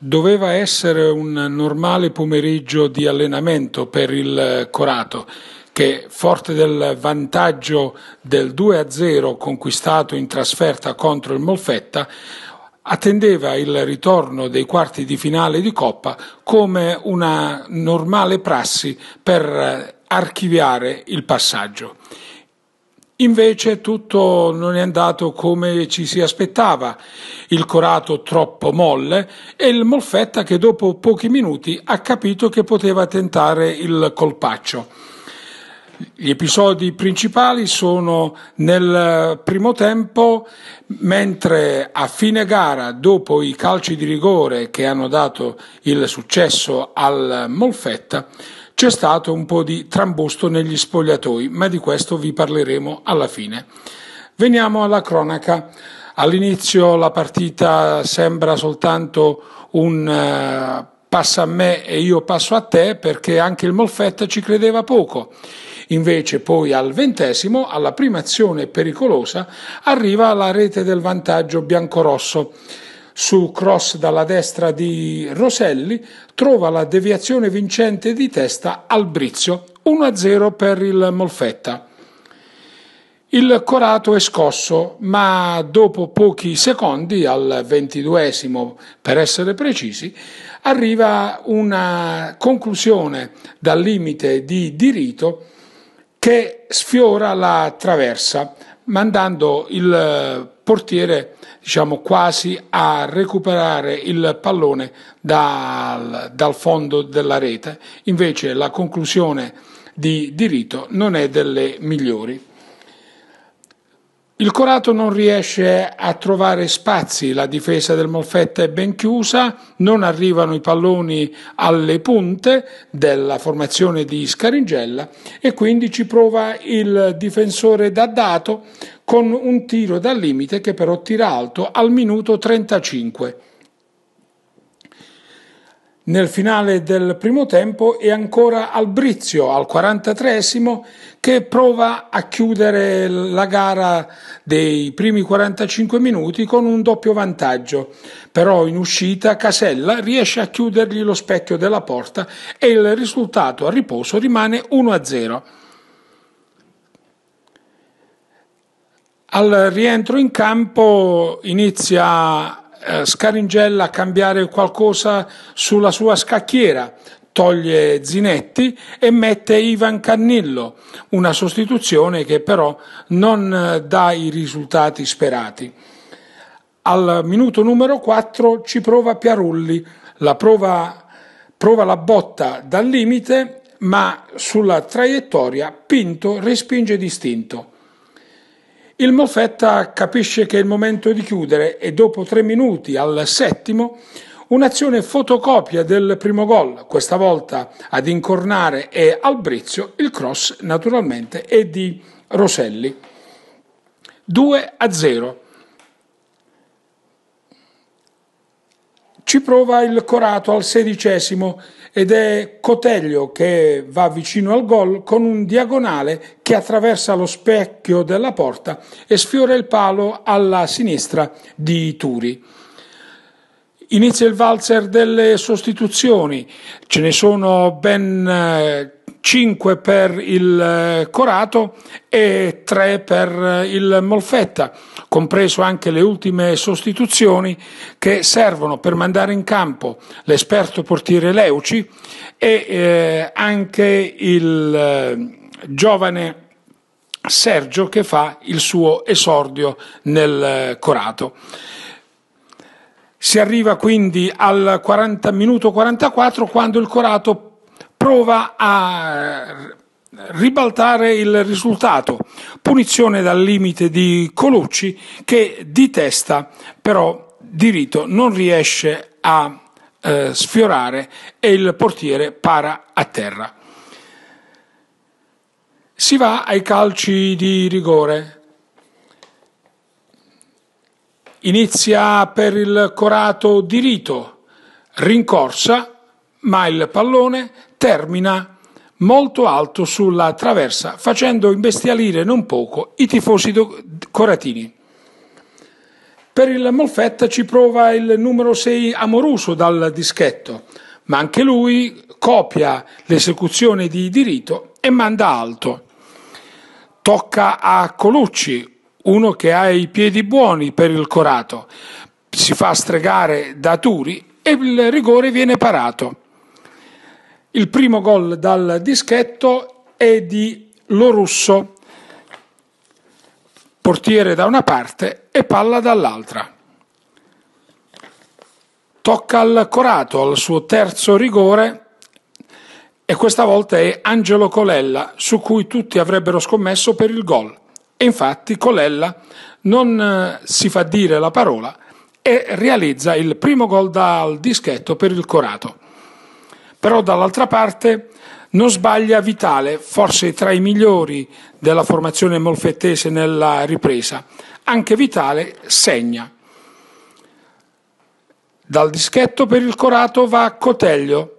Doveva essere un normale pomeriggio di allenamento per il Corato che forte del vantaggio del 2-0 conquistato in trasferta contro il Molfetta attendeva il ritorno dei quarti di finale di Coppa come una normale prassi per archiviare il passaggio. Invece tutto non è andato come ci si aspettava, il corato troppo molle e il Molfetta che dopo pochi minuti ha capito che poteva tentare il colpaccio. Gli episodi principali sono nel primo tempo, mentre a fine gara, dopo i calci di rigore che hanno dato il successo al Molfetta, c'è stato un po' di trambusto negli spogliatoi, ma di questo vi parleremo alla fine. Veniamo alla cronaca. All'inizio la partita sembra soltanto un eh, passa a me e io passo a te perché anche il Molfetta ci credeva poco. Invece poi al ventesimo, alla prima azione pericolosa, arriva la rete del vantaggio biancorosso su cross dalla destra di Roselli, trova la deviazione vincente di testa al Brizio, 1-0 per il Molfetta. Il Corato è scosso, ma dopo pochi secondi, al ventiduesimo per essere precisi, arriva una conclusione dal limite di diritto che sfiora la traversa mandando il eh, portiere diciamo, quasi a recuperare il pallone dal, dal fondo della rete. Invece la conclusione di, diritto non è delle migliori. Il Corato non riesce a trovare spazi, la difesa del Molfetta è ben chiusa, non arrivano i palloni alle punte della formazione di Scaringella e quindi ci prova il difensore da dato con un tiro dal limite che però tira alto al minuto 35 nel finale del primo tempo e ancora Albrizio al 43 che prova a chiudere la gara dei primi 45 minuti con un doppio vantaggio. Però in uscita Casella riesce a chiudergli lo specchio della porta e il risultato a riposo rimane 1-0. Al rientro in campo inizia eh, scaringella a cambiare qualcosa sulla sua scacchiera, toglie Zinetti e mette Ivan Cannillo, una sostituzione che però non eh, dà i risultati sperati. Al minuto numero 4 ci prova Piarulli, la prova, prova la botta dal limite, ma sulla traiettoria Pinto respinge distinto. Il Moffetta capisce che è il momento di chiudere e dopo tre minuti al settimo un'azione fotocopia del primo gol, questa volta ad incornare e al Albrizio, il cross naturalmente è di Roselli. 2 a 0. Ci prova il Corato al sedicesimo ed è Coteglio che va vicino al gol con un diagonale che attraversa lo specchio della porta e sfiora il palo alla sinistra di Turi. Inizia il valzer delle sostituzioni, ce ne sono ben 5 eh, per il eh, Corato e 3 per eh, il Molfetta, compreso anche le ultime sostituzioni che servono per mandare in campo l'esperto portiere Leuci e eh, anche il eh, giovane Sergio che fa il suo esordio nel eh, Corato. Si arriva quindi al 40, minuto 44 quando il Corato prova a eh, ribaltare il risultato. Punizione dal limite di Colucci che di testa però di rito non riesce a eh, sfiorare e il portiere para a terra si va ai calci di rigore. Inizia per il corato diritto, rincorsa, ma il pallone termina molto alto sulla traversa, facendo imbestialire non poco i tifosi coratini. Per il Molfetta ci prova il numero 6 amoroso dal dischetto, ma anche lui copia l'esecuzione di diritto e manda alto. Tocca a Colucci, uno che ha i piedi buoni per il Corato. Si fa stregare da Turi e il rigore viene parato. Il primo gol dal dischetto è di Lorusso, portiere da una parte e palla dall'altra. Tocca al Corato al suo terzo rigore e questa volta è Angelo Colella, su cui tutti avrebbero scommesso per il gol. E infatti Colella non eh, si fa dire la parola e realizza il primo gol dal dischetto per il Corato. Però dall'altra parte non sbaglia Vitale, forse tra i migliori della formazione molfettese nella ripresa. Anche Vitale segna. Dal dischetto per il Corato va Coteglio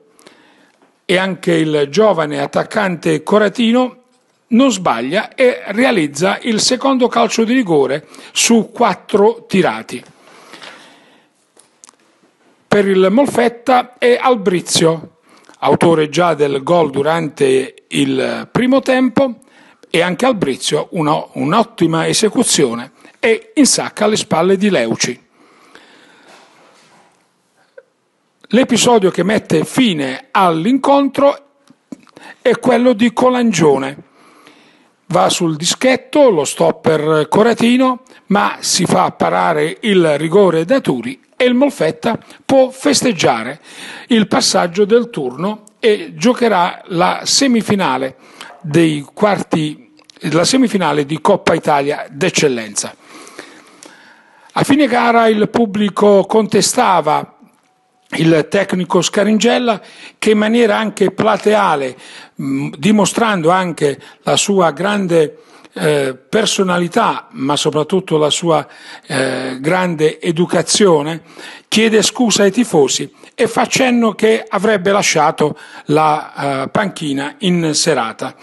e anche il giovane attaccante Coratino non sbaglia e realizza il secondo calcio di rigore su quattro tirati. Per il Molfetta è Albrizio, autore già del gol durante il primo tempo, e anche Albrizio una, un'ottima esecuzione e insacca alle spalle di Leuci. L'episodio che mette fine all'incontro è quello di Colangione. Va sul dischetto lo stopper Coratino, ma si fa parare il rigore da Turi e il Molfetta può festeggiare il passaggio del turno e giocherà la semifinale, quarti, la semifinale di Coppa Italia d'eccellenza. A fine gara il pubblico contestava il tecnico Scaringella che in maniera anche plateale, mm, dimostrando anche la sua grande eh, personalità, ma soprattutto la sua eh, grande educazione, chiede scusa ai tifosi e fa cenno che avrebbe lasciato la eh, panchina in serata.